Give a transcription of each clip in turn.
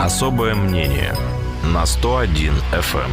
Особое мнение на 101 FM. Эм.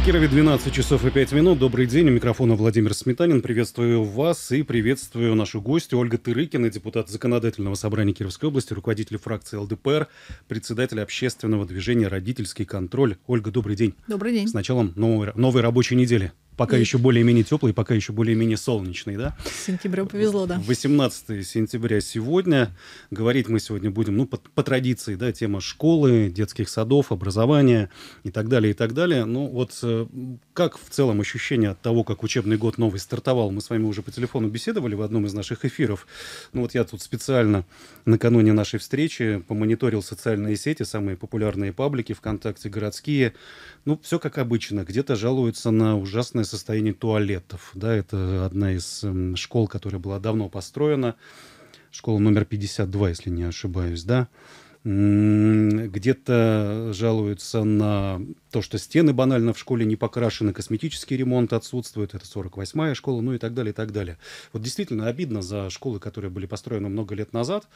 В Кирове 12 часов и 5 минут. Добрый день. У микрофона Владимир Сметанин. Приветствую вас и приветствую нашу гостью Ольга Тырыкина, депутат Законодательного собрания Кировской области, руководитель фракции ЛДПР, председатель общественного движения «Родительский контроль». Ольга, добрый день. Добрый день. С началом новой, новой рабочей недели пока еще более-менее теплый, пока еще более-менее солнечный, да? С сентября повезло, да. 18 сентября сегодня. Говорить мы сегодня будем, ну, по, по традиции, да, тема школы, детских садов, образования и так далее, и так далее. Ну, вот э, как в целом ощущение от того, как учебный год новый стартовал? Мы с вами уже по телефону беседовали в одном из наших эфиров. Ну, вот я тут специально накануне нашей встречи помониторил социальные сети, самые популярные паблики ВКонтакте, городские. Ну, все как обычно. Где-то жалуются на ужасное состояние туалетов. Да, это одна из эм, школ, которая была давно построена. Школа номер 52, если не ошибаюсь, да. Где-то жалуются на то, что стены банально в школе не покрашены, косметический ремонт отсутствует, это 48-я школа, ну и так далее, и так далее. Вот действительно обидно за школы, которые были построены много лет назад.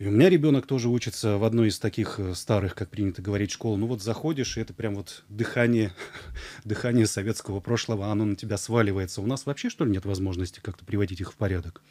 И у меня ребенок тоже учится в одной из таких э, старых, как принято говорить, школ. Ну вот заходишь, и это прям вот дыхание, дыхание советского прошлого, оно на тебя сваливается. У нас вообще, что ли, нет возможности как-то приводить их в порядок?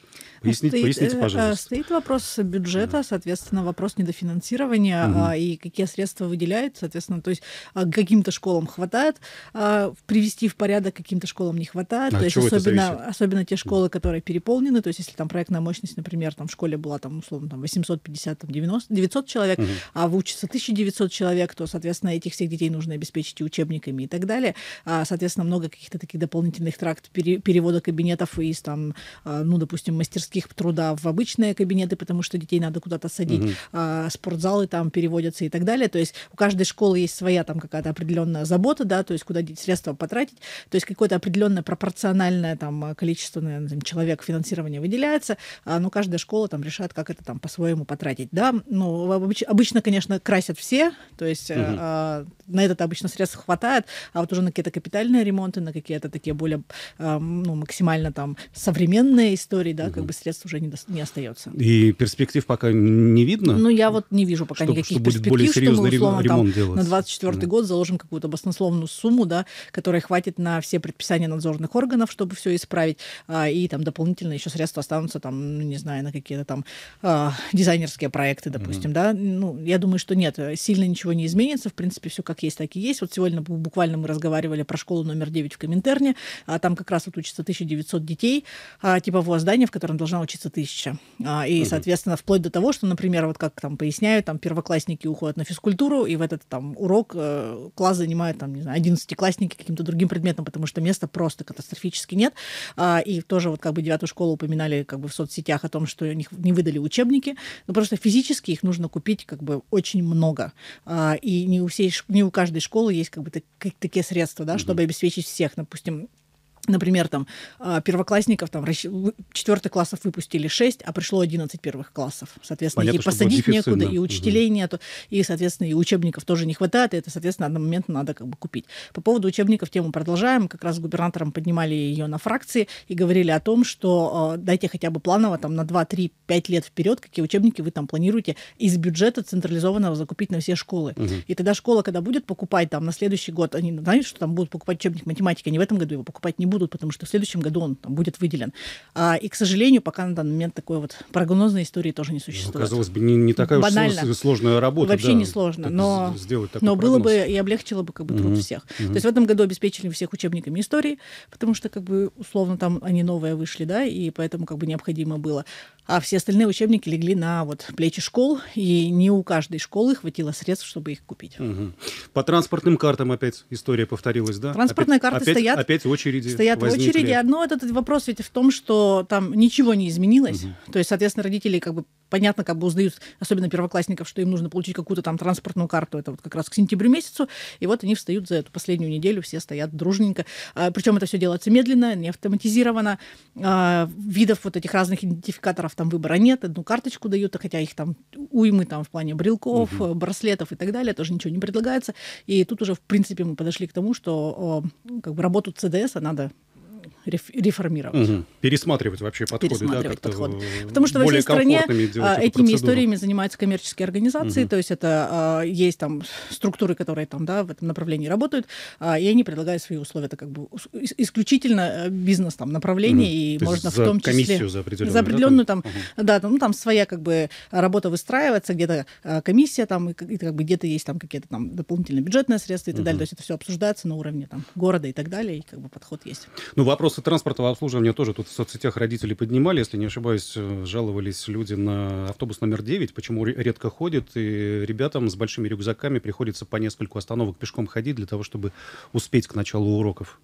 Поясните, стоит, поясните, э, пожалуйста. Э, стоит вопрос бюджета, соответственно, вопрос недофинансирования угу. и какие средства выделяют, соответственно, то есть а, каким-то школам хватает а, привести в порядок, каким-то школам не хватает. А то есть особенно, особенно те школы, которые переполнены, то есть если там проектная мощность, например, там в школе была там условно там 850, там 90, 900 человек, угу. а учатся 1900 человек, то, соответственно, этих всех детей нужно обеспечить и учебниками и так далее. А, соответственно, много каких-то таких дополнительных тракт пере, перевода кабинетов из там, ну, допустим, мастерства мастерских труда в обычные кабинеты, потому что детей надо куда-то садить, угу. а, спортзалы там переводятся и так далее. То есть у каждой школы есть своя там какая-то определенная забота, да, то есть куда средства потратить, то есть какое-то определенное пропорциональное там количество наверное, человек финансирования выделяется, а, но каждая школа там решает, как это там по-своему потратить, да. Ну обычно, конечно, красят все, то есть угу. а, на это обычно средств хватает, а вот уже на какие-то капитальные ремонты, на какие-то такие более а, ну, максимально там современные истории, да, угу. как бы средств уже не, до, не остается. И перспектив пока не видно? Ну, я вот не вижу пока что, никаких что будет перспектив, более серьезный условно, ремонт там, делать. на 24 да. год заложим какую-то баснословную сумму, да, которая хватит на все предписания надзорных органов, чтобы все исправить, а, и там дополнительно еще средства останутся там, ну, не знаю, на какие-то там а, дизайнерские проекты, допустим, mm-hmm. да. Ну, я думаю, что нет, сильно ничего не изменится, в принципе, все как есть, так и есть. Вот сегодня буквально мы разговаривали про школу номер 9 в Коминтерне, а там как раз вот учатся 1900 детей а, типового здания, в котором должны должна учиться тысяча. А, и, угу. соответственно, вплоть до того, что, например, вот как там поясняют, там первоклассники уходят на физкультуру, и в этот там урок э, класс занимают, там, не знаю, одиннадцатиклассники каким-то другим предметом, потому что места просто катастрофически нет. А, и тоже вот как бы девятую школу упоминали как бы в соцсетях о том, что у них не выдали учебники, но ну, просто физически их нужно купить как бы очень много. А, и не у, всей, не у каждой школы есть как бы так, такие средства, да, угу. чтобы обеспечить всех. Допустим, Например, там а, первоклассников, там четвертых классов выпустили 6, а пришло 11 первых классов. Соответственно, Понятно, и посадить некуда, и учителей угу. нету, и, соответственно, и учебников тоже не хватает, и это, соответственно, на момент надо как бы купить. По поводу учебников тему продолжаем. Как раз с губернатором поднимали ее на фракции и говорили о том, что э, дайте хотя бы планово там на 2, 3, 5 лет вперед, какие учебники вы там планируете из бюджета централизованного закупить на все школы. Угу. И тогда школа, когда будет покупать там на следующий год, они знают, что там будут покупать учебник математики, они в этом году его покупать не будут будут, потому что в следующем году он там, будет выделен. А, и, к сожалению, пока на данный момент такой вот прогнозной истории тоже не существует. Ну, казалось бы, не, не такая Банально. уж сложная работа. Вообще да, не сложно, но, сделать но было бы и облегчило бы как бы, труд угу. всех. Угу. То есть в этом году обеспечили всех учебниками истории, потому что как бы условно там они новые вышли, да, и поэтому как бы необходимо было а все остальные учебники легли на вот плечи школ, и не у каждой школы хватило средств, чтобы их купить. Угу. По транспортным картам опять история повторилась, да? Транспортные опять, карты опять, стоят. Опять очереди. Стоят возникли. в очереди. Но этот, вопрос ведь в том, что там ничего не изменилось. Угу. То есть, соответственно, родители как бы понятно, как бы узнают, особенно первоклассников, что им нужно получить какую-то там транспортную карту. Это вот как раз к сентябрю месяцу. И вот они встают за эту последнюю неделю, все стоят дружненько. А, причем это все делается медленно, не автоматизировано. А, видов вот этих разных идентификаторов там выбора нет, одну карточку дают, хотя их там уймы там в плане брелков, угу. браслетов и так далее, тоже ничего не предлагается. И тут уже, в принципе, мы подошли к тому, что как бы работу ЦДС а надо реформировать. Угу. Пересматривать вообще подходы. Пересматривать да, подходы. Потому что во всей стране а, этими процедуру. историями занимаются коммерческие организации, угу. то есть это а, есть там структуры, которые там да, в этом направлении работают, а, и они предлагают свои условия. Это как бы исключительно э, бизнес там направление, угу. и то можно в том числе... комиссию за определенную. За определенную да, там, угу. да, ну, там своя как бы работа выстраивается, где-то комиссия там, и, и как бы где-то есть там какие-то там дополнительные бюджетные средства и так угу. далее. То есть это все обсуждается на уровне там города и так далее, и как бы подход есть. Ну, вопрос вопросы транспортного обслуживания тоже тут в соцсетях родители поднимали, если не ошибаюсь, э, жаловались люди на автобус номер 9, почему редко ходит, и ребятам с большими рюкзаками приходится по нескольку остановок пешком ходить для того, чтобы успеть к началу уроков.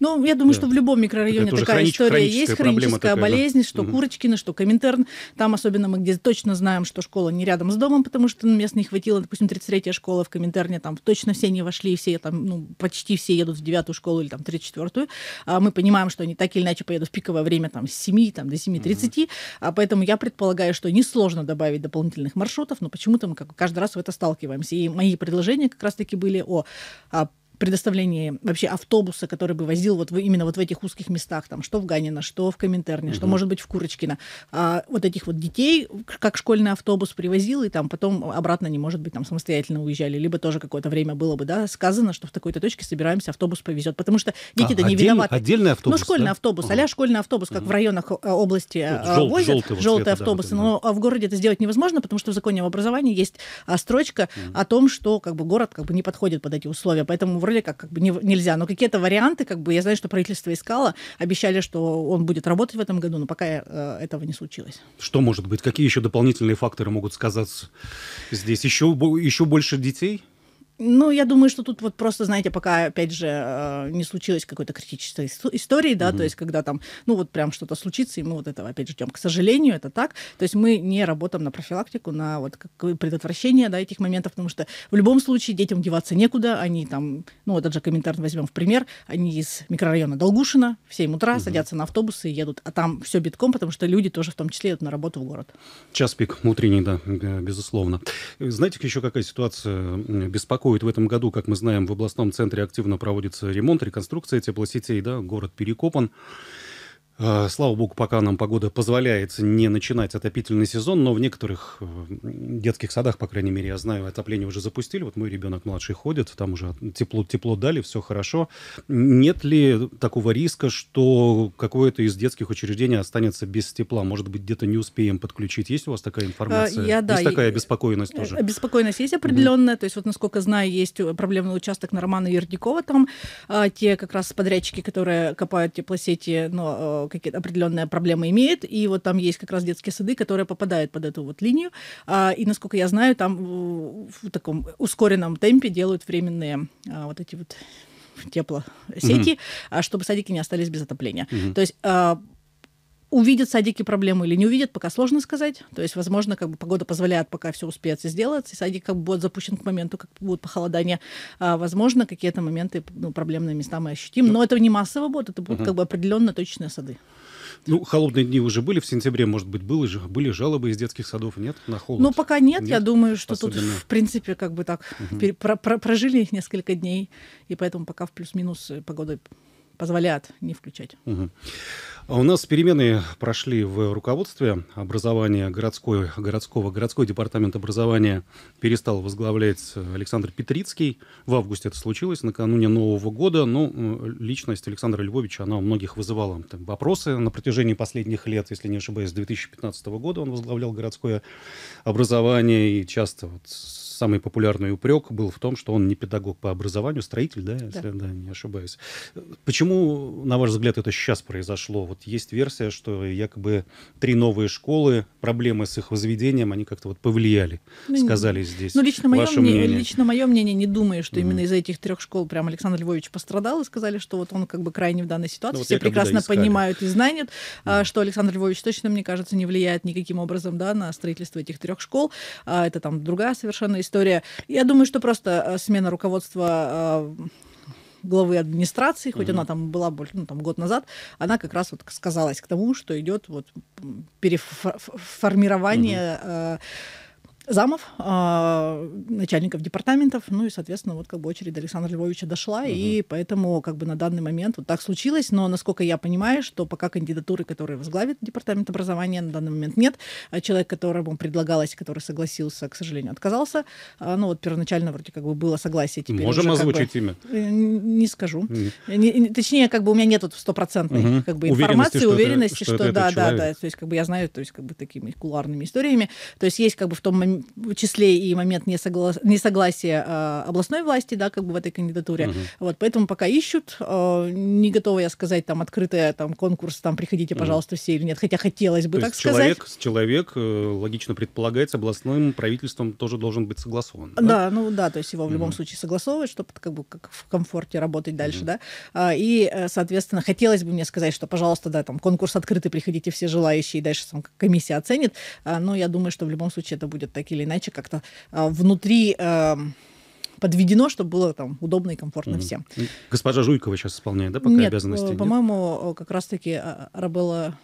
Ну, я думаю, да. что в любом микрорайоне Это такая хронич- история есть, хроническая такая, болезнь, да? что угу. Курочкина, что Коминтерн, там особенно мы где точно знаем, что школа не рядом с домом, потому что ну, мест не хватило, допустим, 33-я школа в Коминтерне, там точно все не вошли, все там, ну, почти все едут в 9 школу или там 34-ю. А мы понимаем, понимаем, что они так или иначе поедут в пиковое время там, с 7 там, до 7.30, mm-hmm. а поэтому я предполагаю, что несложно добавить дополнительных маршрутов, но почему-то мы как каждый раз в это сталкиваемся. И мои предложения как раз-таки были о, о а, предоставлении вообще автобуса, который бы возил вот в, именно вот в этих узких местах, там, что в Ганино, что в Коминтерне, угу. что, может быть, в Курочкино, а, вот этих вот детей, как школьный автобус привозил, и там потом обратно не может быть, там, самостоятельно уезжали, либо тоже какое-то время было бы, да, сказано, что в такой-то точке собираемся, автобус повезет, потому что дети-то а, не отдельный, виноваты. Отдельный автобус, Ну, школьный да? автобус, угу. а школьный автобус, как угу. в районах э, области вот, э, жел- возят, желтые, желтые цвета, автобусы, да, но в городе это сделать невозможно, потому что в законе об образовании есть а, строчка угу. о том, что, как бы, город, как бы, не подходит под эти условия, поэтому в вроде как, как бы не, нельзя, но какие-то варианты, как бы я знаю, что правительство искало, обещали, что он будет работать в этом году, но пока э, этого не случилось. Что может быть? Какие еще дополнительные факторы могут сказаться здесь? Еще, еще больше детей? Ну, я думаю, что тут вот просто, знаете, пока, опять же, э, не случилось какой-то критической истории, да, угу. то есть когда там, ну, вот прям что-то случится, и мы вот этого опять ждем. К сожалению, это так. То есть мы не работаем на профилактику, на вот предотвращение, да, этих моментов, потому что в любом случае детям деваться некуда, они там, ну, вот этот же комментарий возьмем в пример, они из микрорайона Долгушина в 7 утра угу. садятся на автобусы и едут, а там все битком, потому что люди тоже в том числе идут на работу в город. Час пик утренний, да, безусловно. Знаете, еще какая ситуация беспокоит проходит в этом году, как мы знаем, в областном центре активно проводится ремонт, реконструкция теплосетей, да, город перекопан. Э, слава богу, пока нам погода позволяет не начинать отопительный сезон, но в некоторых э, детских садах, по крайней мере, я знаю, отопление уже запустили. Вот мой ребенок младший ходит, там уже тепло, тепло дали, все хорошо. Нет ли такого риска, что какое-то из детских учреждений останется без тепла? Может быть, где-то не успеем подключить? Есть у вас такая информация? Э, я, да, есть такая обеспокоенность тоже? Обеспокоенность есть определенная. Угу. То есть, вот насколько знаю, есть проблемный участок на Романа Вердикова Там а, те как раз подрядчики, которые копают теплосети, но какие-то определенные проблемы имеет, и вот там есть как раз детские сады, которые попадают под эту вот линию, а, и, насколько я знаю, там э, в таком ускоренном темпе делают временные а, вот эти вот теплосети, угу. чтобы садики не остались без отопления. Угу. То есть увидят садики проблемы или не увидят, пока сложно сказать. То есть, возможно, как бы погода позволяет пока все успеется сделать, и садик как бы будет запущен к моменту, как будет похолодание. А, возможно, какие-то моменты, ну, проблемные места мы ощутим, ну. но это не массово будет, это будут угу. как бы определенно точечные сады. Ну, холодные дни уже были в сентябре, может быть, было, были жалобы из детских садов, нет, на холод? Ну, пока нет, нет я думаю, что особенно... тут, в принципе, как бы так угу. прожили несколько дней, и поэтому пока в плюс-минус э, погода позволяют не включать. Угу. У нас перемены прошли в руководстве образования городской, городского. Городской департамент образования перестал возглавлять Александр Петрицкий. В августе это случилось, накануне Нового года. Но ну, личность Александра Львовича, она у многих вызывала там, вопросы на протяжении последних лет. Если не ошибаюсь, с 2015 года он возглавлял городское образование и часто вот самый популярный упрек был в том, что он не педагог по образованию, строитель, да, если да, не ошибаюсь. Почему, на ваш взгляд, это сейчас произошло? Вот есть версия, что якобы три новые школы, проблемы с их возведением, они как-то вот повлияли, ну, сказали здесь. Ну, лично мое, мнение, мнение. лично мое мнение, не думаю, что mm. именно из-за этих трех школ прям Александр Львович пострадал и сказали, что вот он как бы крайне в данной ситуации. Ну, вот Все прекрасно понимают и знают, mm. что Александр Львович точно, мне кажется, не влияет никаким образом да, на строительство этих трех школ. А, это там другая совершенно история история. Я думаю, что просто э, смена руководства э, главы администрации, хоть mm-hmm. она там была больше, ну, там, год назад, она как раз вот сказалась к тому, что идет вот переформирование mm-hmm замов, а, начальников департаментов, ну и, соответственно, вот как бы очередь до Александра Львовича дошла, угу. и поэтому как бы на данный момент вот так случилось, но, насколько я понимаю, что пока кандидатуры, которые возглавит департамент образования, на данный момент нет, а человек, которому предлагалось, который согласился, к сожалению, отказался, а, ну вот первоначально вроде как бы было согласие, теперь Можем уже, озвучить как бы, имя? Э, не скажу. Не, точнее, как бы у меня нет вот стопроцентной угу. как бы информации, уверенности, что, уверенности, это, что, что это да, да, человек. да, то есть как бы я знаю, то есть как бы такими куларными историями, то есть есть как бы в том моменте том числе и момент несоглас... несогласия а, областной власти, да, как бы в этой кандидатуре. Угу. Вот, поэтому пока ищут, а, не готова я сказать там открытая там конкурс, там приходите, пожалуйста, угу. все или нет, хотя хотелось бы То так есть сказать. Человек, человек, э, логично предполагается, областным правительством тоже должен быть согласован. Да, да ну да, то есть его в любом угу. случае согласовывать, чтобы как бы как в комфорте работать дальше, угу. да. А, и, э, соответственно, хотелось бы мне сказать, что, пожалуйста, да, там конкурс открытый, приходите все желающие, и дальше там комиссия оценит. Но я думаю, что в любом случае это будет так, так или иначе как-то а, внутри эм, подведено, чтобы было там удобно и комфортно mm всем. Госпожа Жуйкова сейчас исполняет, да, пока Нет, обязанности? По- э, по-моему, э, как раз-таки а, Арабелла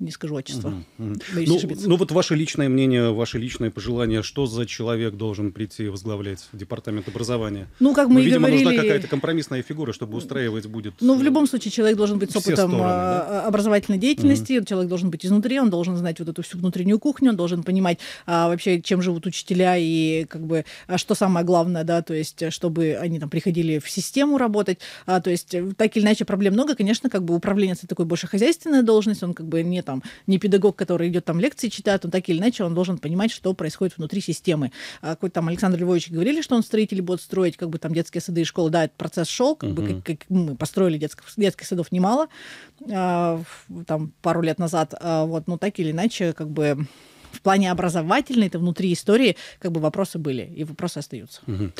не скажу отчество. Угу, угу. Ну, ошибиться. ну вот ваше личное мнение, ваше личное пожелание, что за человек должен прийти возглавлять департамент образования? Ну, как мы ну, видимо, говорили... нужна какая-то компромиссная фигура, чтобы устраивать будет... Ну, в э, любом случае, человек должен быть с опытом стороны, да? А, а, образовательной деятельности, угу. человек должен быть изнутри, он должен знать вот эту всю внутреннюю кухню, он должен понимать а, вообще, чем живут учителя и как бы а что самое главное, да, то есть чтобы они там приходили в систему работать, а, то есть э, так или иначе проблем много, конечно, как бы управленец это такой больше хозяйственная должность, он как бы не там не педагог, который идет там лекции читает, он так или иначе он должен понимать, что происходит внутри системы. А какой там Александр Львович говорили, что он строители будет строить, как бы там детские сады и школы, да, этот процесс шел, как угу. бы как, как мы построили детских, детских садов немало, а, там пару лет назад, а, вот, но ну, так или иначе, как бы в плане образовательной, это внутри истории, как бы вопросы были, и вопросы остаются. Угу.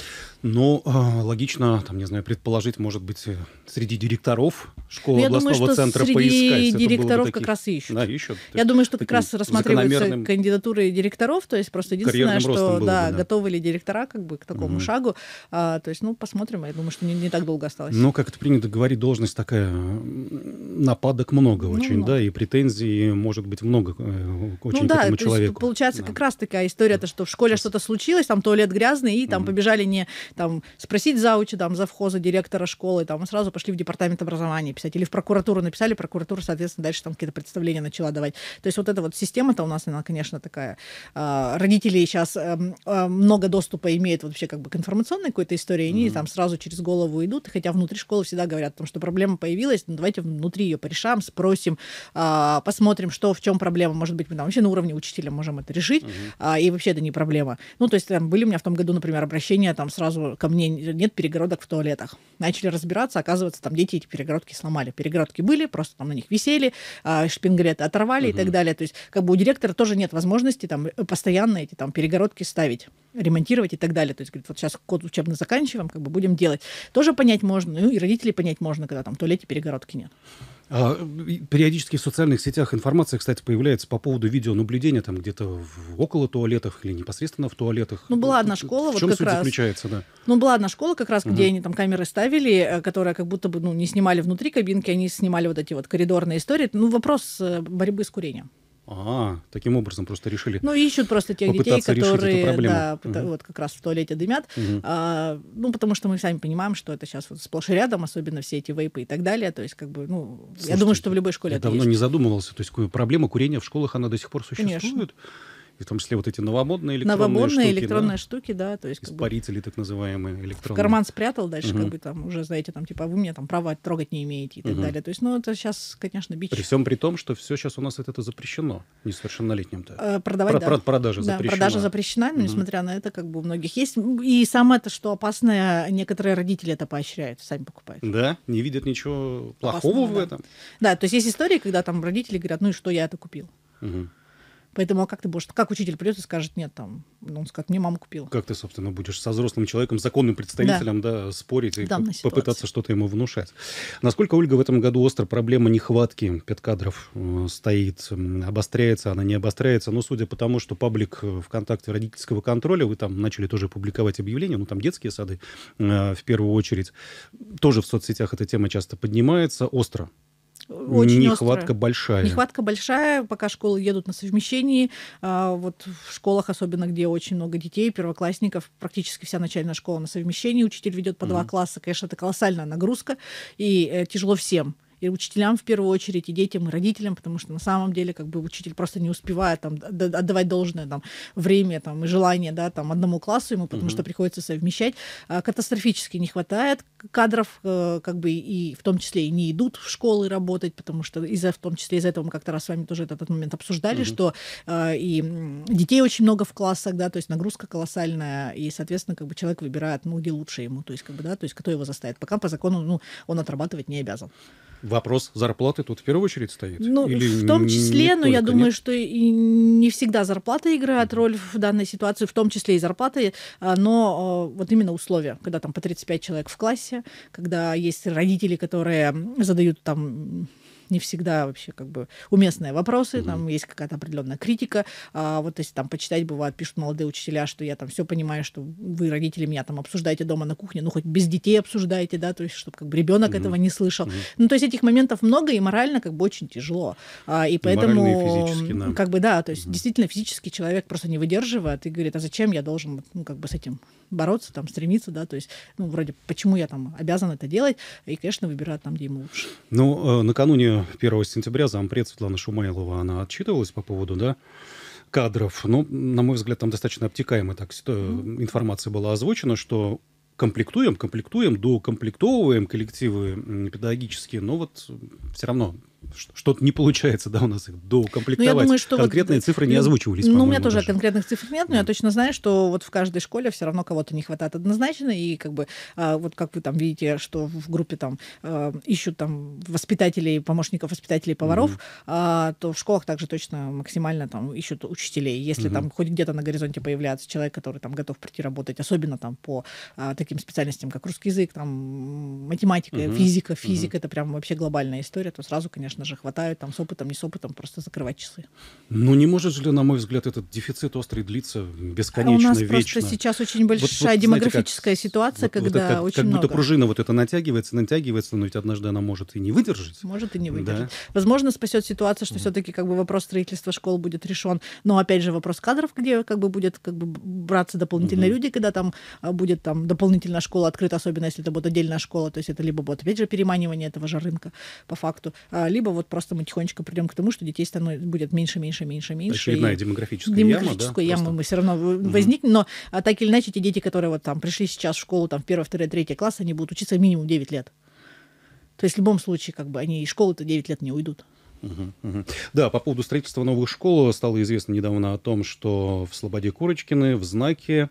Ну, а, логично, там, не знаю, предположить, может быть, э, среди директоров школы ну, областного думаю, центра среди поискать. Среди директоров как раз и ищут. Да, ищут. Я думаю, что как раз рассматриваются кандидатуры директоров, то есть просто единственное, что, да, бы, да, готовы ли директора как бы к такому угу. шагу. А, то есть, ну, посмотрим, а я думаю, что не, не так долго осталось. Ну, как это принято говорить, должность такая, нападок много ну, очень, много. да, и претензий может быть много э, ну очень ну, к да, этому человеку человеку. получается да. как раз такая история, то что в школе что-то случилось, там туалет грязный, и там mm-hmm. побежали не там спросить заучи, там завхоза, директора школы, там и а сразу пошли в департамент образования писать, или в прокуратуру написали, прокуратура, соответственно, дальше там какие-то представления начала давать. То есть вот эта вот система-то у нас, она, конечно, такая. А, родители сейчас эм, эм, много доступа имеют вообще как бы к информационной какой-то истории, они mm-hmm. там сразу через голову идут, хотя внутри школы всегда говорят, том, что проблема появилась, ну давайте внутри ее порешаем, спросим, а, посмотрим, что в чем проблема, может быть, мы там вообще на уровне учителя можем это решить, угу. а, и вообще это не проблема. Ну, то есть там были у меня в том году, например, обращения, там сразу ко мне нет перегородок в туалетах. Начали разбираться, оказывается, там дети эти перегородки сломали. Перегородки были, просто там на них висели, а, шпингалеты оторвали угу. и так далее. То есть как бы у директора тоже нет возможности там э, постоянно эти там перегородки ставить ремонтировать и так далее. То есть, говорит, вот сейчас код учебно заканчиваем, как бы будем делать. Тоже понять можно, ну и родителей понять можно, когда там в туалете перегородки нет. А, периодически в социальных сетях информация, кстати, появляется по поводу видеонаблюдения там где-то около туалетов или непосредственно в туалетах. Ну, была одна школа, в чем вот как суть раз. заключается, да? Ну, была одна школа, как раз, угу. где они там камеры ставили, э, которые как будто бы ну, не снимали внутри кабинки, они снимали вот эти вот коридорные истории. Ну, вопрос э, борьбы с курением. А, таким образом просто решили. Ну, ищут просто тех детей, которые да, угу. вот как раз в туалете дымят. Угу. А, ну, потому что мы сами понимаем, что это сейчас вот сплошь и рядом, особенно все эти вейпы и так далее. То есть, как бы, ну, Слушайте, я думаю, что в любой школе я это давно есть. не задумывался. То есть, проблема курения в школах, она до сих пор существует. Конечно и в том числе вот эти новомодные электронные новомодные штуки. электронные да? штуки, да, то есть... Испарители, как бы, так называемые, электронные. карман спрятал, дальше угу. как бы там уже, знаете, там типа «А вы меня там права трогать не имеете и так угу. далее. То есть, ну, это сейчас, конечно, бич. При всем при том, что все сейчас у нас это, это запрещено несовершеннолетним-то. Э, продавать, про, да. продажа да, запрещена. продажа запрещена, но угу. несмотря на это, как бы у многих есть. И самое то, что опасное, некоторые родители это поощряют, сами покупают. Да, не видят ничего плохого Опасного, в да. этом. Да, то есть есть истории, когда там родители говорят, ну и что я это купил. Угу. Поэтому а как ты будешь, как учитель придет и скажет, нет, там, он ну, скажет, мне мама купила. Как ты, собственно, будешь со взрослым человеком, законным представителем, да, да спорить и попытаться что-то ему внушать. Насколько, Ольга, в этом году остро проблема нехватки педкадров э, стоит, обостряется она, не обостряется, но ну, судя по тому, что паблик э, ВКонтакте родительского контроля, вы там начали тоже публиковать объявления, ну, там детские сады э, в первую очередь, тоже в соцсетях эта тема часто поднимается, остро очень Нехватка острая. большая. Нехватка большая, пока школы едут на совмещении. А, вот в школах, особенно где очень много детей, первоклассников, практически вся начальная школа на совмещении. Учитель ведет по угу. два класса. Конечно, это колоссальная нагрузка, и э, тяжело всем и учителям в первую очередь, и детям, и родителям, потому что на самом деле как бы учитель просто не успевает там, отдавать должное там, время там, и желание да, там, одному классу ему, потому угу. что приходится совмещать. А катастрофически не хватает кадров, э, как бы и в том числе и не идут в школы работать, потому что из-за, в том числе из-за этого мы как-то раз с вами тоже этот, этот момент обсуждали, угу. что а, и детей очень много в классах, да, то есть нагрузка колоссальная, и, соответственно, как бы человек выбирает, ну, где лучше ему, то есть, как бы, да, то есть, кто его заставит. Пока по закону, ну, он отрабатывать не обязан. Вопрос зарплаты тут в первую очередь стоит? Ну, Или в том числе, но я нет? думаю, что и не всегда зарплата играет роль в данной ситуации, в том числе и зарплаты, а, но а, вот именно условия, когда там по 35 человек в классе, когда есть родители, которые задают там не всегда вообще как бы уместные вопросы, mm-hmm. там есть какая-то определенная критика. А вот если там почитать, бывает, пишут молодые учителя, что я там все понимаю, что вы, родители, меня там обсуждаете дома на кухне, ну хоть без детей обсуждаете, да, то есть чтобы как бы ребенок mm-hmm. этого не слышал. Mm-hmm. Ну то есть этих моментов много и морально как бы очень тяжело. А, и поэтому и да. как бы да, то есть mm-hmm. действительно физически человек просто не выдерживает и говорит, а зачем я должен ну, как бы с этим бороться, там, стремиться, да, то есть, ну, вроде, почему я там обязан это делать, и, конечно, выбирать там, где ему лучше. Ну, э, накануне 1 сентября зампред Светлана Шумайлова, она отчитывалась по поводу, да, кадров. Но ну, на мой взгляд, там достаточно обтекаемая так, информация была озвучена, что комплектуем, комплектуем, докомплектовываем коллективы педагогические, но вот все равно что-то не получается, да, у нас их доукомплектовать. Ну, я думаю, что Конкретные вот, цифры не озвучивались, Ну, у меня тоже даже. конкретных цифр нет, но mm. я точно знаю, что вот в каждой школе все равно кого-то не хватает однозначно, и как бы а, вот как вы там видите, что в группе там а, ищут там воспитателей, помощников воспитателей, поваров, mm. то в школах также точно максимально там ищут учителей. Если mm-hmm. там хоть где-то на горизонте появляется человек, который там готов прийти работать, особенно там по таким специальностям, как русский язык, там математика, mm-hmm. физика, физика, mm-hmm. это прям вообще глобальная история, то сразу, конечно, конечно же, хватает там с опытом, не с опытом, просто закрывать часы. Ну, не может же, ли на мой взгляд, этот дефицит острый длиться бесконечно, а у нас вечно? просто сейчас очень большая вот, вот, демографическая знаете, как, ситуация, вот, когда вот это, как, очень как много. будто пружина вот это натягивается, натягивается, но ведь однажды она может и не выдержать. Может и не выдержать. Да. Возможно, спасет ситуация, что mm. все-таки как бы вопрос строительства школ будет решен. Но опять же вопрос кадров, где как бы будет как бы браться дополнительные mm-hmm. люди, когда там а, будет там дополнительная школа открыта, особенно если это будет отдельная школа, то есть это либо будет опять же переманивание этого же рынка по факту, а, либо либо вот просто мы тихонечко придем к тому, что детей становится, будет меньше, меньше, меньше, меньше. Очередная и демографическая, демографическая яма, да? яму мы все равно угу. но а, так или иначе те дети, которые вот там пришли сейчас в школу, там в 1, 2, 3 класс, они будут учиться минимум 9 лет. То есть в любом случае, как бы они из школы-то 9 лет не уйдут. Угу, угу. Да, по поводу строительства новых школ стало известно недавно о том, что в Слободе Курочкины, в Знаке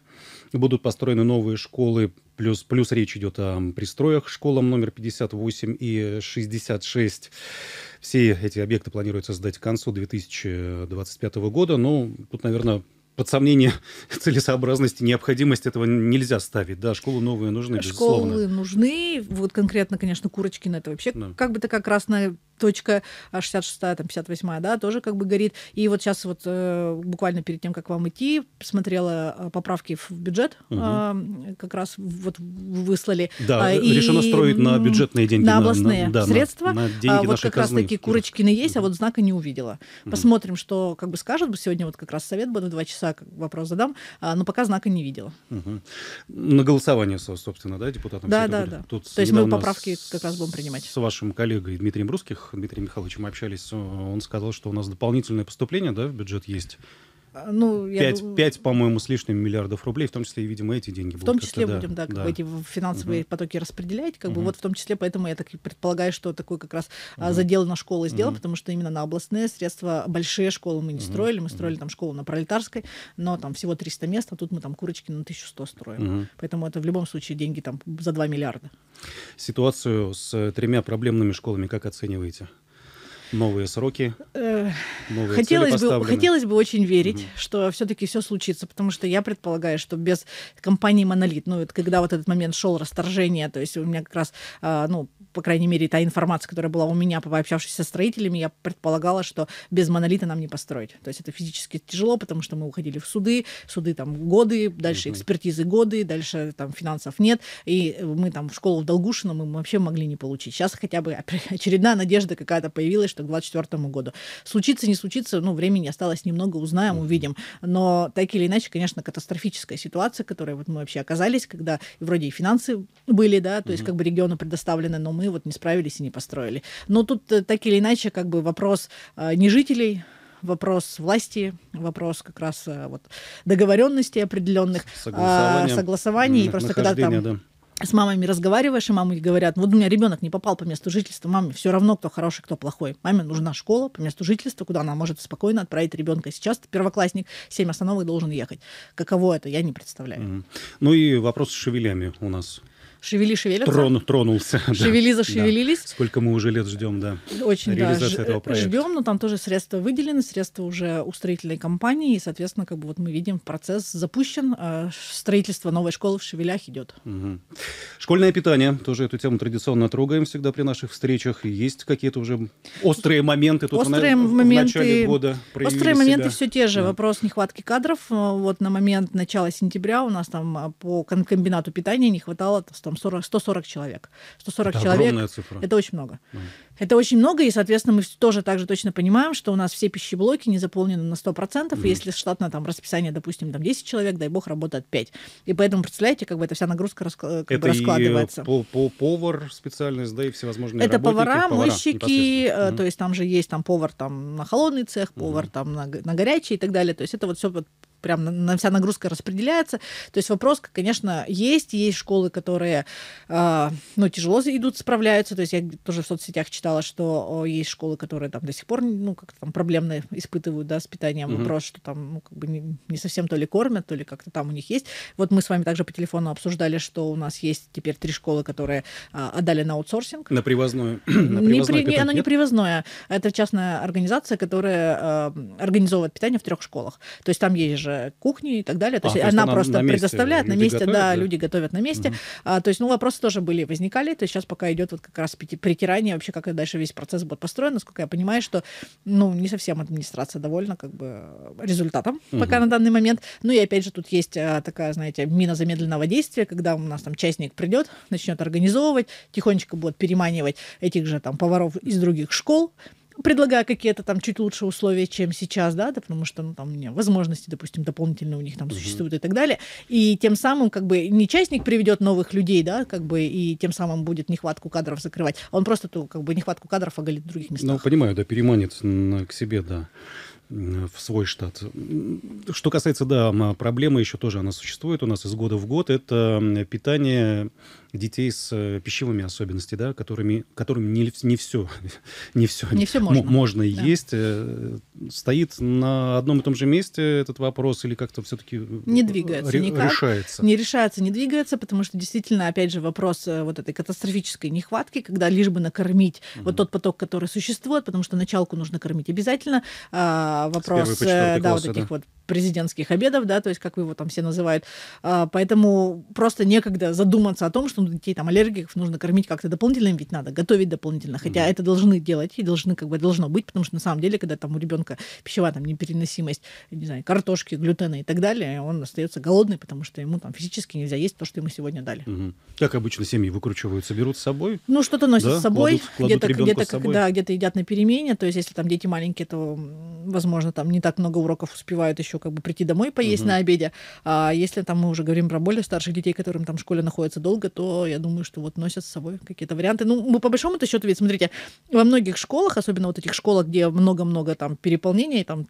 будут построены новые школы, плюс, плюс речь идет о пристроях школам номер 58 и 66. Все эти объекты планируется сдать к концу 2025 года, но тут, наверное, под сомнение целесообразности, необходимость этого нельзя ставить. Да, школы новые нужны, безусловно. Школы нужны. Вот конкретно, конечно, Курочкина это вообще да. как бы такая красная точка 66, а, там, 58, да, тоже как бы горит. И вот сейчас вот э, буквально перед тем, как вам идти, смотрела а, поправки в бюджет, угу. как раз вот выслали. Да, и решено строить на бюджетные деньги. На областные на, да, средства. На, на деньги а, вот как казны. раз таки Курочкины есть, а вот знака не увидела. Посмотрим, что как бы скажут. Сегодня вот как раз совет буду, два часа вопрос задам, но пока знака не видела. Угу. На голосование, собственно, да, депутатам? Да, да, были? да. Тут То есть мы поправки как раз будем принимать. С вашим коллегой Дмитрием Русских Дмитрием Михайловичем общались, э, он сказал, что у нас дополнительное поступление да, в бюджет есть а, ну, 5, я... 5, по-моему, с лишним миллиардов рублей, в том числе, и, видимо, эти деньги будут. В том числе будем, да, как да. бы эти финансовые угу. потоки распределять, как угу. бы вот в том числе, поэтому я так предполагаю, что такой как раз угу. задел на школы сделал, угу. потому что именно на областные средства большие школы мы не угу. строили, мы строили угу. там школу на Пролетарской, но там всего 300 мест, а тут мы там курочки на 1100 строим. Угу. Поэтому это в любом случае деньги там за 2 миллиарда. Ситуацию с э, тремя проблемными школами как оцениваете? Новые сроки. Э, новые хотелось, бы, хотелось бы очень верить, угу. что все-таки все случится, потому что я предполагаю, что без компании Монолит, ну, это когда вот этот момент шел расторжение, то есть у меня как раз, а, ну, по крайней мере, та информация, которая была у меня, пообщавшись со строителями, я предполагала, что без монолита нам не построить. То есть это физически тяжело, потому что мы уходили в суды, суды там годы, дальше экспертизы годы, дальше там финансов нет, и мы там в школу в Долгушино мы вообще могли не получить. Сейчас хотя бы очередная надежда какая-то появилась, что к 2024 году. Случится, не случится, ну, времени осталось немного, узнаем, увидим. Но так или иначе, конечно, катастрофическая ситуация, в которой вот мы вообще оказались, когда вроде и финансы были, да, то есть как бы региону предоставлены, но мы мы вот не справились и не построили. Но тут э, так или иначе как бы вопрос э, не жителей, вопрос власти, вопрос как раз э, вот договоренностей определенных, согласования, согласований. И просто когда там да с мамами разговариваешь, и мамы говорят, вот у меня ребенок не попал по месту жительства, маме все равно, кто хороший, кто плохой. Маме нужна школа по месту жительства, куда она может спокойно отправить ребенка. Сейчас первоклассник, 7 остановок должен ехать. Каково это, я не представляю. Mm-hmm. Ну и вопрос с шевелями у нас шевели шевелятся. Трон, тронулся. Шевели да, зашевелились. Да. Сколько мы уже лет ждем, да. Очень, да. этого э, проекта. Ждем, но там тоже средства выделены, средства уже у строительной компании, и, соответственно, как бы вот мы видим, процесс запущен, а строительство новой школы в Шевелях идет. Угу. Школьное питание, тоже эту тему традиционно трогаем всегда при наших встречах. Есть какие-то уже острые моменты тут острые в, моменты, в начале года Острые моменты себя. все те же. Да. Вопрос нехватки кадров. Вот на момент начала сентября у нас там по комбинату питания не хватало там, там 40, 140 человек. 140 это человек. Цифра. Это очень много. Mm. Это очень много, и, соответственно, мы тоже также точно понимаем, что у нас все пищеблоки не заполнены на 100%, mm. если штатно ну, там расписание, допустим, там 10 человек, дай бог, работает 5. И поэтому, представляете, как бы эта вся нагрузка рас... Э, как это бы раскладывается. И, повар специальность, да, и всевозможные Это повара, повара мойщики, mm. Э, то есть там же есть там повар там на холодный цех, повар mm. там на, на горячий и так далее. То есть это вот все прям на, вся нагрузка распределяется. То есть вопрос, конечно, есть. Есть школы, которые э, ну, тяжело идут, справляются. То есть я тоже в соцсетях читала, что есть школы, которые там до сих пор ну, как-то там проблемные испытывают да, с питанием угу. вопрос, что там ну, как бы не, не совсем то ли кормят, то ли как-то там у них есть. Вот мы с вами также по телефону обсуждали, что у нас есть теперь три школы, которые а, отдали на аутсорсинг. На привозную. на привозную не, оно нет? не привозное. Это частная организация, которая а, организовывает питание в трех школах. То есть там есть же уже э, кухни и так далее. То а, есть то она есть просто на предоставляет на месте, готовят, да, да, люди готовят на месте. Угу. А, то есть, ну, вопросы тоже были, возникали. То есть сейчас пока идет вот как раз притирание вообще, как дальше весь процесс будет построен. Насколько я понимаю, что, ну, не совсем администрация довольна как бы результатом угу. пока на данный момент. Ну и опять же тут есть а, такая, знаете, мина замедленного действия, когда у нас там частник придет, начнет организовывать, тихонечко будет переманивать этих же там поваров из других школ, предлагая какие-то там чуть лучше условия, чем сейчас, да, да потому что ну, там не, возможности, допустим, дополнительные у них там угу. существуют и так далее. И тем самым как бы не частник приведет новых людей, да, как бы и тем самым будет нехватку кадров закрывать, а он просто ту как бы нехватку кадров оголит в других ну, местах. Ну, понимаю, да, переманит к себе, да в свой штат. Что касается, да, проблемы еще тоже она существует у нас из года в год, это питание детей с э, пищевыми особенностями, да, которыми, которым не, не все, не все, не все можно, можно да. есть, э, стоит на одном и том же месте этот вопрос или как-то все-таки э, не двигается, ре- никак. решается? Не решается, не двигается, потому что действительно, опять же, вопрос вот этой катастрофической нехватки, когда лишь бы накормить угу. вот тот поток, который существует, потому что началку нужно кормить обязательно. А, вопрос да, класса, вот таких да. вот президентских обедов, да, то есть как его там все называют. А, поэтому просто некогда задуматься о том, что ну, детей там аллергиков нужно кормить как-то дополнительно, ведь надо готовить дополнительно, хотя mm-hmm. это должны делать и должны как бы должно быть, потому что на самом деле, когда там у ребенка пищевая там непереносимость, не знаю, картошки, глютена и так далее, он остается голодный, потому что ему там физически нельзя есть то, что ему сегодня дали. Угу. Как обычно семьи выкручиваются, берут с собой? Ну что-то носят да? с собой, где-то где-то собой. да, где-то едят на перемене, то есть если там дети маленькие, то возможно там не так много уроков успевают еще еще как бы прийти домой поесть угу. на обеде. А если там мы уже говорим про более старших детей, которым там в школе находится долго, то я думаю, что вот носят с собой какие-то варианты. Ну, мы по большому-то счету, ведь смотрите, во многих школах, особенно вот этих школах, где много-много там переполнения, и там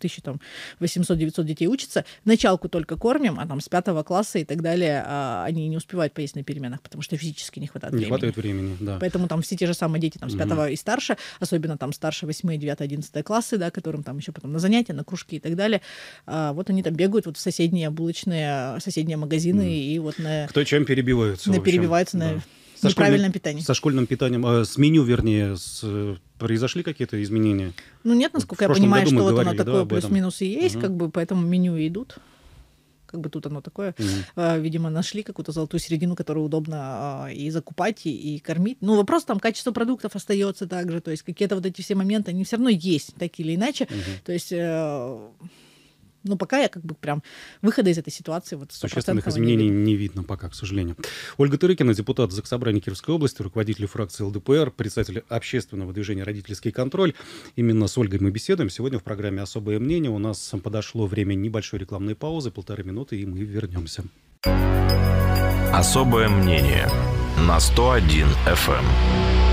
1800-900 детей учатся, началку только кормим, а там с пятого класса и так далее а, они не успевают поесть на переменах, потому что физически не хватает не времени. Не хватает времени, да. Поэтому там все те же самые дети там с пятого угу. и старше, особенно там старше 8, 9, 11 классы, да, которым там еще потом на занятия, на кружки и так далее, а, вот они там бегают вот в соседние булочные, э, соседние магазины mm. и вот на... Кто чем перебиваются, на, общем, Перебиваются да. на со неправильном питанием Со школьным питанием, э, с меню, вернее, с, э, произошли какие-то изменения? Ну нет, насколько вот я понимаю, что вот оно такое да, плюс-минус и есть, угу. как бы, поэтому меню идут. Как бы тут оно такое. Угу. видимо, нашли какую-то золотую середину, которую удобно и закупать, и, и кормить. Ну, вопрос там, качество продуктов остается также. То есть какие-то вот эти все моменты, они все равно есть, так или иначе. Угу. То есть... Э, но ну, пока я как бы прям выхода из этой ситуации вот Существенных изменений не, видно. не видно пока, к сожалению. Ольга Тырыкина, депутат Заксобрания Кировской области, руководитель фракции ЛДПР, представитель общественного движения «Родительский контроль». Именно с Ольгой мы беседуем. Сегодня в программе «Особое мнение» у нас подошло время небольшой рекламной паузы, полторы минуты, и мы вернемся. Особое мнение на 101 FM.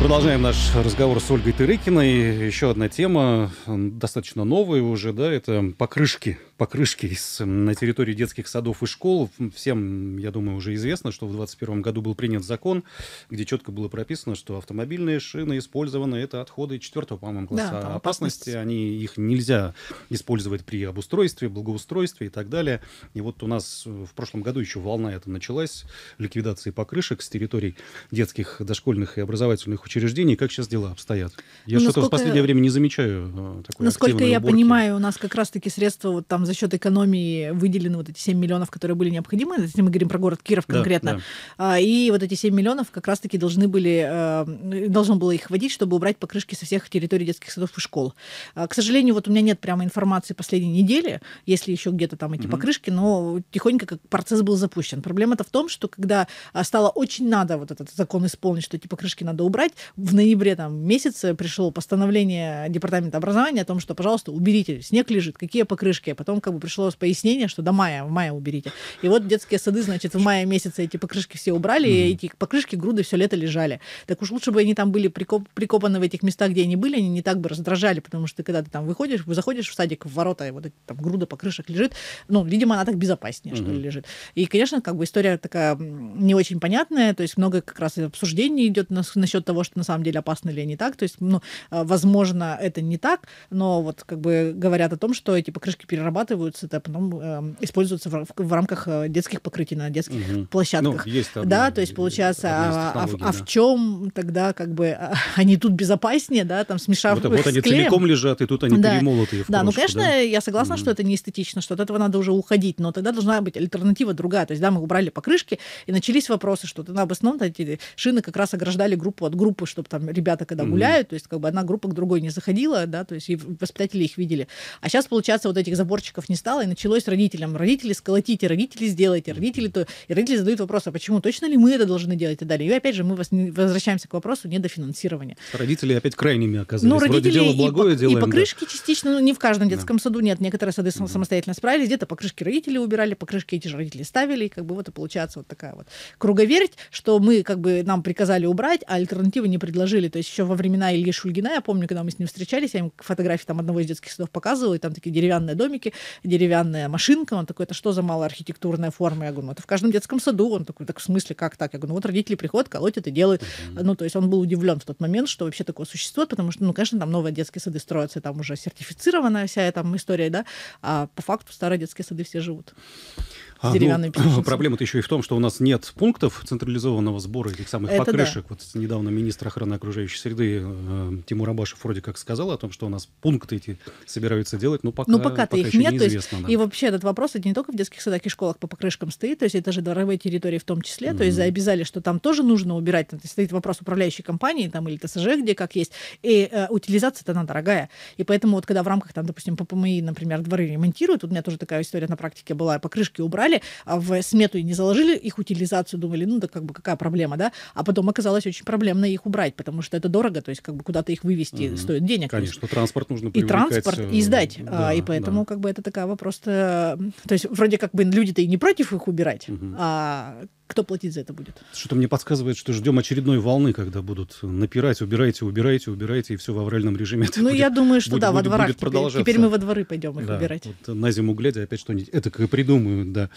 Продолжаем наш разговор с Ольгой Тырыкиной. Еще одна тема, достаточно новая уже, да, это покрышки покрышки из, на территории детских садов и школ. Всем, я думаю, уже известно, что в 2021 году был принят закон, где четко было прописано, что автомобильные шины использованы, это отходы четвертого, по-моему, класса да, опасности. опасности. Они, их нельзя использовать при обустройстве, благоустройстве и так далее. И вот у нас в прошлом году еще волна эта началась, ликвидации покрышек с территорий детских, дошкольных и образовательных учреждений. Как сейчас дела обстоят? Я ну, что-то в последнее время не замечаю э, такой Насколько я уборки. понимаю, у нас как раз-таки средства вот там за счет экономии выделены вот эти 7 миллионов, которые были необходимы, если мы говорим про город Киров конкретно, да. А, и вот эти 7 миллионов как раз-таки должны были, э, должно было их вводить, чтобы убрать покрышки со всех территорий детских садов и школ. А, к сожалению, вот у меня нет прямо информации последней недели, если еще где-то там эти угу. покрышки, но тихонько как процесс был запущен. Проблема-то в том, что когда а, стало очень надо вот этот закон исполнить, что эти покрышки надо убрать, в ноябре там месяце пришло постановление Департамента образования о том, что, пожалуйста, уберите, снег лежит, какие покрышки, а потом потом как бы пришло пояснение, что до мая, в мае уберите. И вот детские сады, значит, в мае месяце эти покрышки все убрали, mm-hmm. и эти покрышки, груды все лето лежали. Так уж лучше бы они там были прикоп, прикопаны в этих местах, где они были, они не так бы раздражали, потому что ты когда ты там выходишь, заходишь в садик, в ворота, и вот эта там груда покрышек лежит, ну, видимо, она так безопаснее, mm-hmm. что ли, лежит. И, конечно, как бы история такая не очень понятная, то есть много как раз обсуждений идет на, насчет того, что на самом деле опасно ли они так, то есть, ну, э, возможно, это не так, но вот как бы говорят о том, что эти покрышки перерабатывают перерабатываются, да, потом э, используются в, в, рамках э, детских покрытий на детских угу. площадках. Ну, есть одна, да, то есть получается, а, а, а, а в а чем тогда как бы а, они тут безопаснее, да, там смешав вот, вот они с целиком лежат, и тут они да. перемолотые. Да, ну конечно, да? я согласна, угу. что это не эстетично, что от этого надо уже уходить, но тогда должна быть альтернатива другая. То есть, да, мы убрали покрышки, и начались вопросы, что на в основном эти шины как раз ограждали группу от группы, чтобы там ребята когда угу. гуляют, то есть как бы одна группа к другой не заходила, да, то есть и воспитатели их видели. А сейчас получается вот этих заборчиков мальчиков не стало, и началось родителям. Родители сколотите, родители сделайте, родители то. И родители задают вопрос, а почему точно ли мы это должны делать и далее. И опять же, мы возвращаемся к вопросу недофинансирования. Родители опять крайними оказались. Ну, родители Вроде дело благое и, делаем, и покрышки да. частично, ну, не в каждом детском да. саду, нет, некоторые сады да. самостоятельно справились, где-то покрышки родители убирали, покрышки эти же родители ставили, и как бы вот и получается вот такая вот круговерть, что мы как бы нам приказали убрать, а альтернативы не предложили. То есть еще во времена Ильи Шульгина, я помню, когда мы с ним встречались, я им фотографии там одного из детских садов показывала, и там такие деревянные домики, деревянная машинка. Он такой, это что за малая архитектурная форма? Я говорю, ну это в каждом детском саду. Он такой, так в смысле, как так? Я говорю, ну вот родители приходят, колотят и делают. Ну то есть он был удивлен в тот момент, что вообще такое существует, потому что, ну, конечно, там новые детские сады строятся, там уже сертифицированная вся эта история, да, а по факту старые детские сады все живут. А, деревянные ну, песочницы. Проблема-то еще и в том, что у нас нет пунктов централизованного сбора этих самых Это покрышек. Да. Вот недавно министр охраны окружающей среды э, Тимур Абашев вроде как сказал о том, что у нас пункты эти собираются делать, но пока, но ну, пока, пока их нет, неизвестно. Есть, да. И вообще этот вопрос это не только в детских садах и школах по покрышкам стоит, то есть это же дворовые территории в том числе, mm-hmm. то есть обязали, что там тоже нужно убирать, там стоит вопрос управляющей компании там, или ТСЖ, где как есть, и э, утилизация-то она дорогая. И поэтому вот когда в рамках, там, допустим, ППМИ, например, дворы ремонтируют, вот у меня тоже такая история на практике была, покрышки убрали, брали, а, в смету и не заложили их утилизацию, думали, ну да как бы какая проблема, да, а потом оказалось очень проблемно их убрать, потому что это дорого, то есть как бы куда-то их вывести угу. стоит денег. Конечно, транспорт нужно И транспорт, э, и сдать, да, а, и поэтому да. как бы это такая вопрос, то есть вроде как бы люди-то и не против их убирать, угу. а кто платить за это будет? Что-то мне подсказывает, что ждем очередной волны, когда будут напирать, убирайте, убирайте, убирайте, и все в авральном режиме. Это ну, будет, я думаю, что будет, да, будет, во дворах будет теперь, теперь мы во дворы пойдем их да, убирать. Вот на зиму глядя, опять что-нибудь это придумают, да.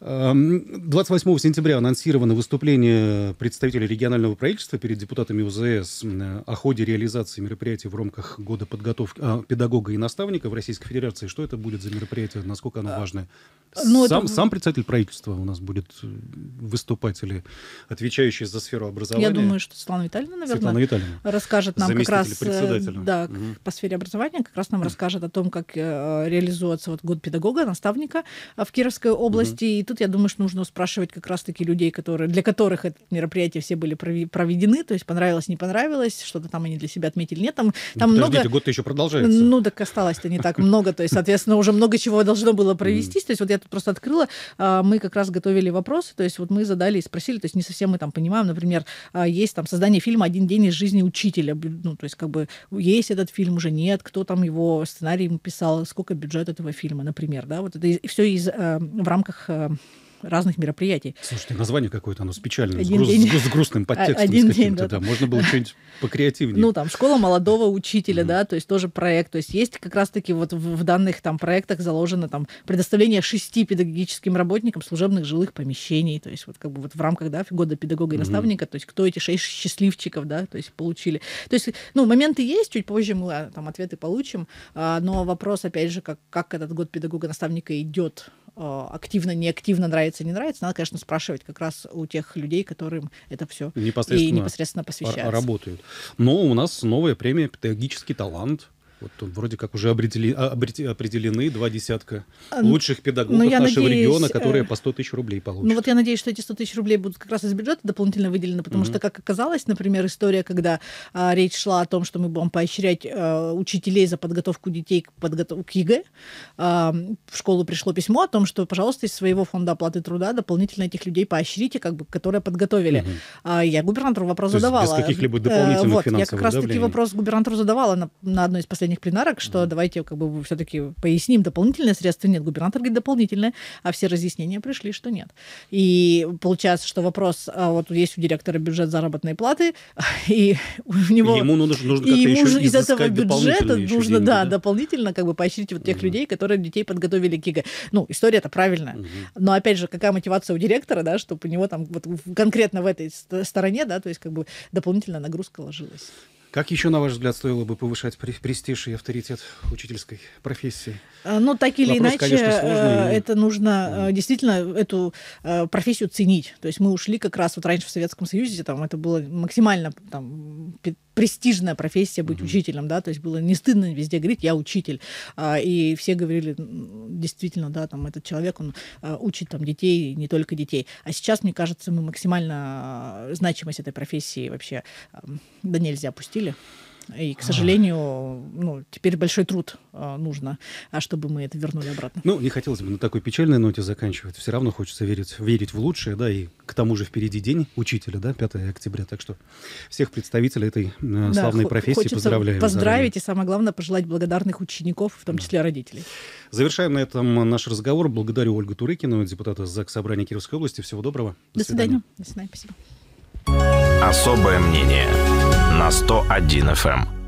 28 эм, сентября анонсировано выступление представителей регионального правительства перед депутатами УЗС о ходе реализации мероприятий в рамках года подготовки а, педагога и наставника в Российской Федерации. Что это будет за мероприятие, насколько оно а, важное? А, Но ну, сам, это... сам представитель правительства у нас будет э, выступать или отвечающий за сферу образования. Я думаю, что Светлана Витальевна, наверное, Светлана Витальевна, расскажет нам как раз э, да, угу. по сфере образования, как раз нам расскажет о том, как э, реализуется вот год педагога, наставника в Кировской области угу. и тут, я думаю, что нужно спрашивать как раз-таки людей, которые, для которых это мероприятие все были проведены, то есть понравилось, не понравилось, что-то там они для себя отметили, нет, там, там много... год еще продолжается. Ну, так осталось-то не так много, то есть, соответственно, уже много чего должно было провестись, то есть вот я тут просто открыла, а, мы как раз готовили вопросы, то есть вот мы задали и спросили, то есть не совсем мы там понимаем, например, а, есть там создание фильма «Один день из жизни учителя», ну, то есть как бы есть этот фильм, уже нет, кто там его сценарий писал, сколько бюджет этого фильма, например, да, вот это все из, а, в рамках разных мероприятий. Слушайте, название какое-то, оно с печальным, один с, груз, день... с грустным а, подтекстом. Один день, да. да. Можно было что-нибудь покреативнее. Ну, там, школа молодого учителя, mm-hmm. да, то есть тоже проект. То есть есть как раз-таки вот в, в данных там проектах заложено там предоставление шести педагогическим работникам служебных жилых помещений. То есть вот как бы вот в рамках, да, года педагога и mm-hmm. наставника, то есть кто эти шесть счастливчиков, да, то есть получили. То есть, ну, моменты есть, чуть позже мы а, там ответы получим, а, но вопрос, опять же, как, как этот год педагога-наставника идет Э, активно, неактивно, нравится, не нравится, надо, конечно, спрашивать как раз у тех людей, которым это все непосредственно, и непосредственно посвящается. Работают. Но у нас новая премия «Педагогический талант». Вот тут вроде как уже определи, а, определены два десятка а, ну, лучших педагогов ну, нашего надеюсь, региона, э, которые по 100 тысяч рублей получат. Ну вот я надеюсь, что эти 100 тысяч рублей будут как раз из бюджета дополнительно выделены, потому mm-hmm. что, как оказалось, например, история, когда а, речь шла о том, что мы будем поощрять а, учителей за подготовку детей к, подготов... к ЕГЭ, а, в школу пришло письмо о том, что, пожалуйста, из своего фонда оплаты труда дополнительно этих людей поощрите, как бы, которые подготовили. Mm-hmm. А, я губернатору вопрос То задавала. без каких-либо э, дополнительных вот, финансовых Я как раз-таки вопрос губернатору задавала на, на одной из последних заседаниях пленарок, что mm-hmm. давайте как бы все-таки поясним, дополнительное средство нет. Губернатор говорит, дополнительное, а все разъяснения пришли, что нет. И получается, что вопрос, а, вот есть у директора бюджет заработной платы, и у него... Ему нужно, нужно как ему еще из этого бюджета нужно, деньги, да, да, дополнительно как бы поощрить вот тех mm-hmm. людей, которые детей подготовили к ЕГЭ. Ну, история-то правильная. Mm-hmm. Но опять же, какая мотивация у директора, да, чтобы у него там вот конкретно в этой стороне, да, то есть как бы дополнительная нагрузка ложилась. Как еще, на ваш взгляд, стоило бы повышать престиж и авторитет учительской профессии? А, ну, так или Вопрос, иначе, конечно, сложный, э, это и... нужно mm. действительно эту э, профессию ценить. То есть мы ушли как раз вот раньше в Советском Союзе, там это было максимально там, престижная профессия быть mm-hmm. учителем, да, то есть было не стыдно везде говорить, я учитель. А, и все говорили, действительно, да, там этот человек, он а, учит там детей, не только детей. А сейчас, мне кажется, мы максимально а, значимость этой профессии вообще да нельзя опустили. И, к а. сожалению, ну, теперь большой труд э, нужно, а чтобы мы это вернули обратно. Ну, не хотелось бы на такой печальной ноте заканчивать. Все равно хочется верить, верить в лучшее, да, и к тому же впереди день учителя, да, 5 октября. Так что всех представителей этой э, славной да, профессии поздравляю. Поздравить и, самое главное, пожелать благодарных учеников, в том числе родителей. Завершаем на этом наш разговор. Благодарю Ольгу Турыкину, депутата ЗАГС Собрания Кировской области. Всего доброго. До, До свидания. свидания. До свидания. Спасибо. Особое мнение на 101 FM.